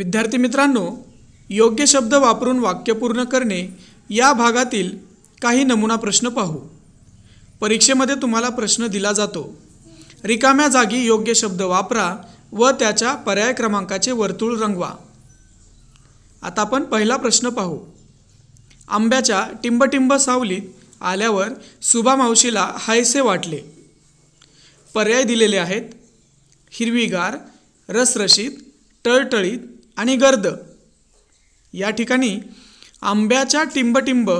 विद्यार्थी मित्रांनो योग्य शब्द वापरून वाक्य पूर्ण करणे या भागातील काही नमुना प्रश्न पाहू परीक्षेमध्ये तुम्हाला प्रश्न दिला जातो रिकाम्या जागी योग्य शब्द वापरा व त्याच्या पर्याय क्रमांकाचे वर्तुळ रंगवा आता आपण पहिला प्रश्न पाहू आंब्याच्या टिंबटिंब सावलीत आल्यावर सुभा मावशीला हायसे वाटले पर्याय दिलेले आहेत हिरवीगार रसरशीत टळटळीत आणि गर्द या ठिकाणी आंब्याच्या टिंबटिंब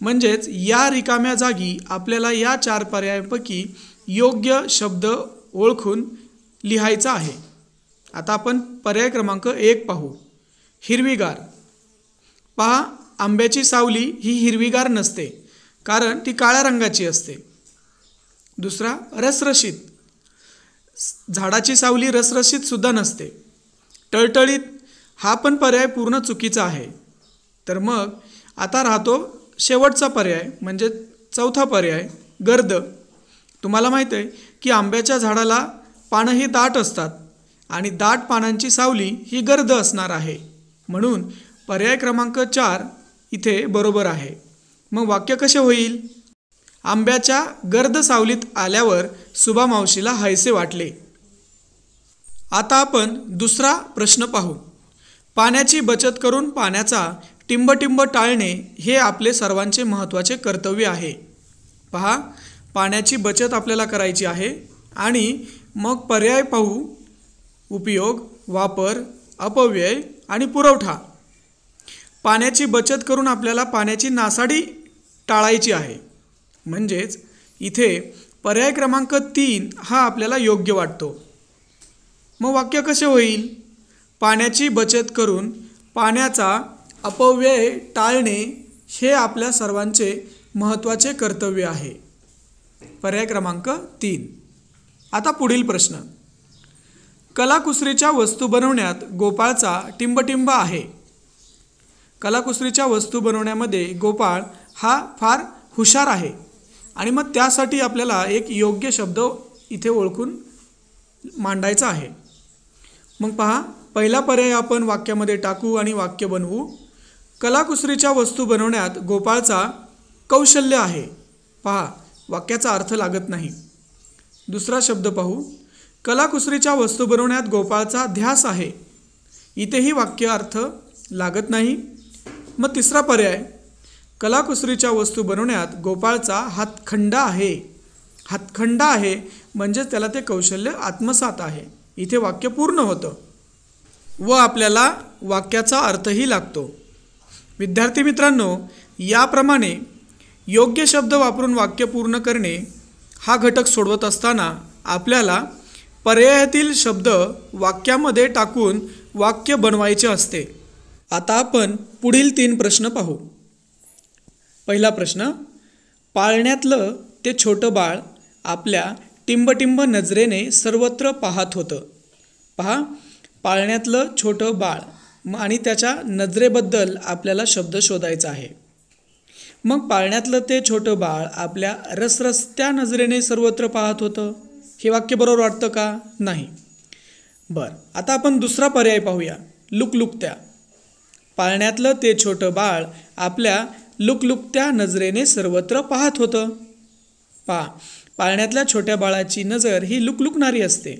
म्हणजेच या रिकाम्या जागी आपल्याला या चार पर्यायांपैकी योग्य शब्द ओळखून लिहायचा आहे आता आपण पर्याय क्रमांक एक पाहू हिरवीगार पहा आंब्याची सावली ही हिरवीगार नसते कारण ती काळ्या रंगाची असते दुसरा रसरशीत झाडाची सावली रसरशीतसुद्धा नसते टळटळीत हा पण पर्याय पूर्ण चुकीचा आहे तर मग आता राहतो शेवटचा पर्याय म्हणजे चौथा पर्याय गर्द तुम्हाला माहीत आहे की आंब्याच्या झाडाला पानं ही दाट असतात आणि दाट पानांची सावली ही गर्द असणार आहे म्हणून पर्याय क्रमांक चार इथे बरोबर आहे मग वाक्य कसे होईल आंब्याच्या गर्द सावलीत आल्यावर सुभा मावशीला हायसे वाटले आता आपण दुसरा प्रश्न पाहू पाण्याची बचत करून पाण्याचा टिंबटिंब टाळणे हे आपले सर्वांचे महत्त्वाचे कर्तव्य आहे पहा पाण्याची बचत आपल्याला करायची आहे आणि मग पर्याय पाहू उपयोग वापर अपव्यय आणि पुरवठा पाण्याची बचत करून आपल्याला पाण्याची नासाडी टाळायची आहे म्हणजेच इथे पर्याय क्रमांक तीन हा आपल्याला योग्य वाटतो मग वाक्य कसे होईल पाण्याची बचत करून पाण्याचा अपव्यय टाळणे हे आपल्या सर्वांचे महत्त्वाचे कर्तव्य आहे पर्याय क्रमांक तीन आता पुढील प्रश्न कलाकुसरीच्या वस्तू बनवण्यात गोपाळचा टिंबटिंब आहे कलाकुसरीच्या वस्तू बनवण्यामध्ये गोपाळ हा फार हुशार आहे आणि मग त्यासाठी आपल्याला एक योग्य शब्द इथे ओळखून मांडायचा आहे मग पहा पहिला पर्याय आपण वाक्यामध्ये टाकू आणि वाक्य बनवू कलाकुसरीच्या वस्तू बनवण्यात गोपाळचा कौशल्य आहे पहा वाक्याचा अर्थ लागत नाही दुसरा शब्द पाहू कलाकुसरीच्या वस्तू बनवण्यात गोपाळचा ध्यास आहे इथेही वाक्य अर्थ लागत नाही मग तिसरा पर्याय कलाकुसरीच्या वस्तू बनवण्यात गोपाळचा हातखंडा आहे हातखंडा आहे म्हणजेच त्याला ते कौशल्य आत्मसात आहे इथे वाक्य पूर्ण होतं व आपल्याला वाक्याचा अर्थही लागतो विद्यार्थी मित्रांनो याप्रमाणे योग्य शब्द वापरून वाक्य पूर्ण करणे हा घटक सोडवत असताना आपल्याला पर्यायातील शब्द वाक्यामध्ये टाकून वाक्य बनवायचे असते आता आपण पुढील तीन प्रश्न पाहू पहिला प्रश्न पाळण्यातलं ते छोटं बाळ आपल्या टिंबटिंब नजरेने सर्वत्र पाहत होतं पहा पाळण्यातलं छोटं बाळ आणि त्याच्या नजरेबद्दल आपल्याला शब्द शोधायचा आहे मग पाळण्यातलं ते छोटं बाळ आपल्या रसरसत्या नजरेने सर्वत्र पाहत होतं हे वाक्य बरोबर वाटतं का नाही बरं आता आपण दुसरा पर्याय पाहूया लुकलुकत्या पाळण्यातलं ते छोटं बाळ आपल्या लुकलुकत्या नजरेने सर्वत्र पाहत होतं पा पाळण्यातल्या छोट्या बाळाची नजर ही लुकलुकणारी असते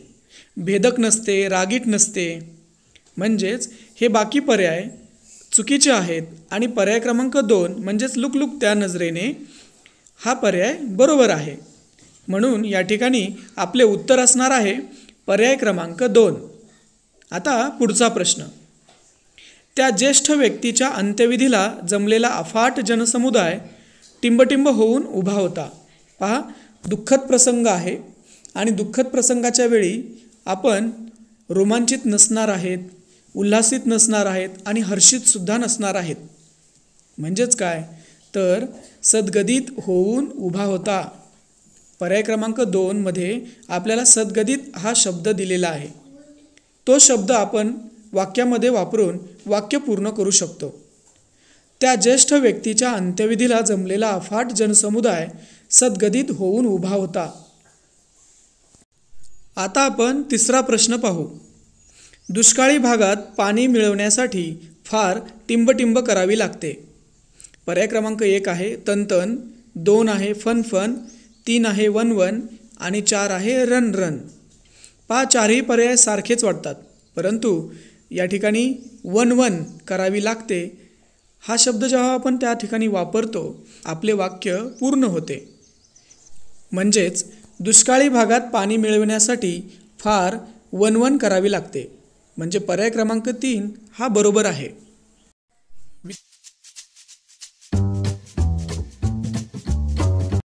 भेदक नसते रागीट नसते म्हणजेच हे बाकी पर्याय चुकीचे आहेत आणि पर्याय क्रमांक दोन म्हणजेच लुकलुक त्या नजरेने हा पर्याय बरोबर आहे म्हणून या ठिकाणी आपले उत्तर असणार आहे पर्याय क्रमांक दोन आता पुढचा प्रश्न त्या ज्येष्ठ व्यक्तीच्या अंत्यविधीला जमलेला अफाट जनसमुदाय टिंबटिंब होऊन उभा होता पहा दुःखद प्रसंग आहे आणि दुःखद प्रसंगाच्या वेळी आपण रोमांचित नसणार आहेत उल्हासित नसणार आहेत आणि हर्षितसुद्धा नसणार आहेत म्हणजेच काय तर सद्गदित होऊन उभा होता पर्याय क्रमांक दोनमध्ये आपल्याला सद्गदित हा शब्द दिलेला आहे तो शब्द आपण वाक्यामध्ये वापरून वाक्य पूर्ण करू शकतो त्या ज्येष्ठ व्यक्तीच्या अंत्यविधीला जमलेला अफाट जनसमुदाय सद्गदित होऊन उभा होता आता आपण तिसरा प्रश्न पाहू दुष्काळी भागात पाणी मिळवण्यासाठी फार टिंबटिंब करावी लागते पर्याय क्रमांक एक आहे तन दोन आहे फन फन तीन आहे वन वन आणि चार आहे रन रन पा चारही पर्याय सारखेच वाटतात परंतु या ठिकाणी वन वन करावी लागते हा शब्द जेव्हा आपण त्या ठिकाणी वापरतो आपले वाक्य पूर्ण होते म्हणजेच दुष्काळी भागात पाणी मिळविण्यासाठी फार वनवन करावी लागते म्हणजे पर्याय क्रमांक तीन हा बरोबर आहे